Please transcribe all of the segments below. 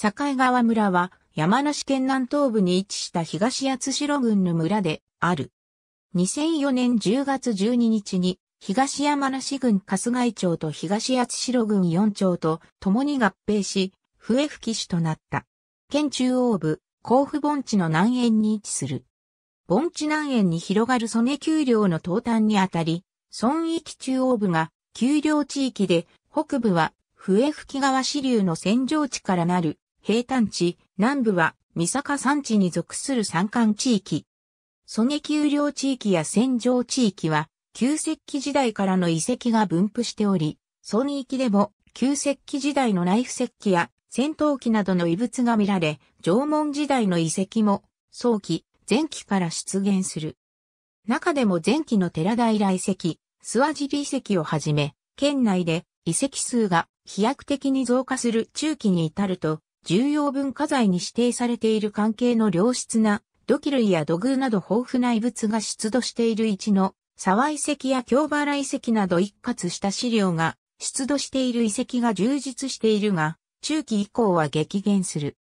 境川村は山梨県南東部に位置した東八代郡の村である。2004年10月12日に東山梨郡春日井町と東八代郡四町と共に合併し、笛吹市となった。県中央部、甲府盆地の南縁に位置する。盆地南縁に広がる曽根丘陵の東端にあたり、村域中央部が丘陵地域で、北部は笛吹川支流の戦場地からなる平坦地、南部は三坂山地に属する山間地域。狙撃丘陵地域や戦場地域は、旧石器時代からの遺跡が分布しており、曽根域でも旧石器時代の内フ石器や戦闘機などの遺物が見られ、縄文時代の遺跡も早期、前期から出現する。中でも前期の寺平遺跡、諏訪尻遺跡をはじめ、県内で遺跡数が飛躍的に増加する中期に至ると、重要文化財に指定されている関係の良質な土器類や土偶など豊富な遺物が出土している置の沢遺跡や京原遺跡など一括した資料が出土している遺跡が充実しているが、中期以降は激減する。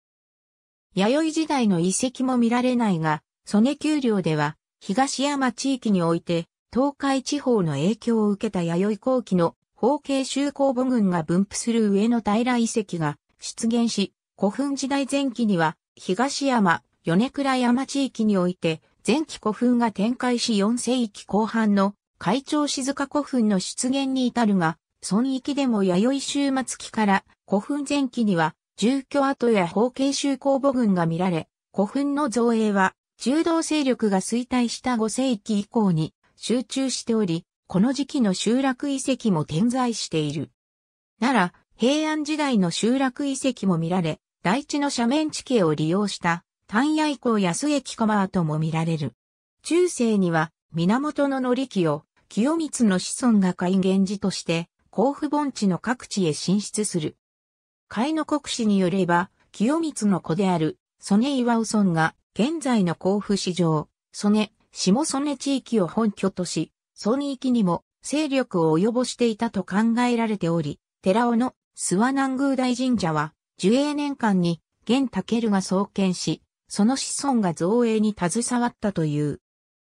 弥生時代の遺跡も見られないが、曽根丘陵では、東山地域において、東海地方の影響を受けた弥生後期の方形修公母軍が分布する上の平遺跡が出現し、古墳時代前期には、東山、米倉山地域において、前期古墳が展開し4世紀後半の、海潮静か古墳の出現に至るが、村域でも弥生終末期から古墳前期には住居跡や方形集公母群が見られ、古墳の造営は柔道勢力が衰退した5世紀以降に集中しており、この時期の集落遺跡も点在している。なら、平安時代の集落遺跡も見られ、大地の斜面地形を利用した単野以降安駅駒跡も見られる。中世には源の乗り木を、清光の子孫が海元寺として甲府盆地の各地へ進出する。海の国史によれば、清光の子である、曽根岩尾村が、現在の甲府市場、曽根、下曽根地域を本拠とし、曽根域にも勢力を及ぼしていたと考えられており、寺尾の諏訪南宮大神社は、寿永年間に、玄武が創建し、その子孫が造営に携わったという。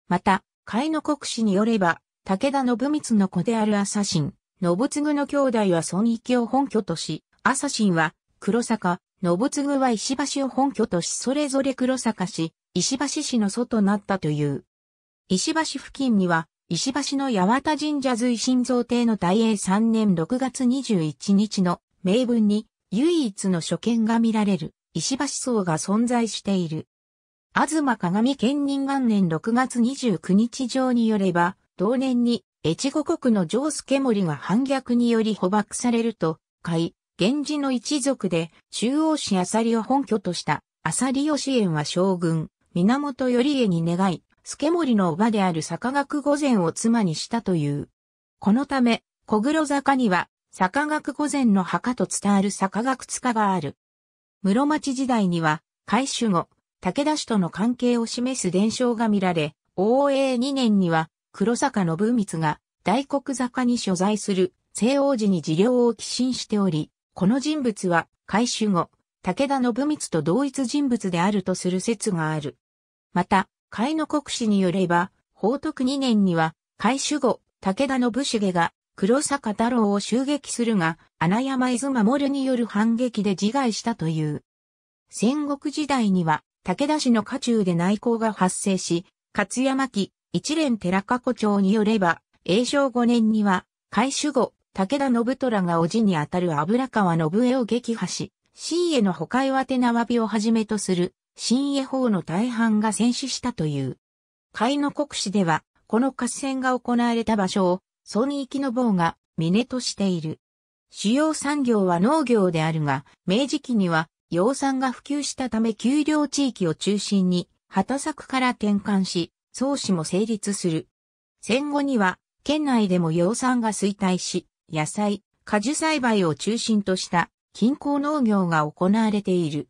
また、海の国史によれば、武田信光の子である朝臣、信継の兄弟は孫域を本拠とし、朝臣は黒坂、信継は石橋を本拠としそれぞれ黒坂市、石橋市の祖となったという。石橋付近には、石橋の八幡神社随神造帝の大英3年6月21日の名文に、唯一の所見が見られる石橋層が存在している。東鏡県人元年6月29日上によれば、同年に越後国の上助森が反逆により捕獲されると、海、源氏の一族で中央市あさりを本拠としたあさり義援は将軍、源頼家に願い、助森の叔母である坂学御前を妻にしたという。このため、小黒坂には坂学御前の墓と伝わる坂学塚がある。室町時代には、改修後、武田氏との関係を示す伝承が見られ、応永2年には、黒坂信光が、大黒坂に所在する、西王寺に事業を寄進しており、この人物は、改修後、武田信光と同一人物であるとする説がある。また、海の国史によれば、宝徳2年には、改修後、武田信繁が黒坂太郎を襲撃するが、穴山伊豆守による反撃で自害したという。戦国時代には、武田氏の家中で内向が発生し、勝山記、一連寺加古町によれば、永正五年には、改守後、武田信虎が叔父にあたる油川信江を撃破し、新への捕快は手縄びをはじめとする、新へ法の大半が戦死したという。海の国史では、この合戦が行われた場所を、ソニーキノボが峰としている。主要産業は農業であるが、明治期には養蚕が普及したため丘陵地域を中心に、畑作から転換し、創始も成立する。戦後には、県内でも養蚕が衰退し、野菜、果樹栽培を中心とした近郊農業が行われている。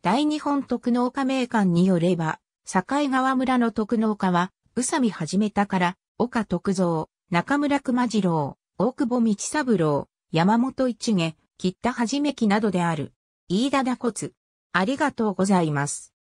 大日本特農家名館によれば、境川村の特農家は、宇佐美始めたから、岡徳蔵、中村熊次郎、大久保道三郎、山本一芸、吉田はじめきなどである。飯田打骨。ありがとうございます。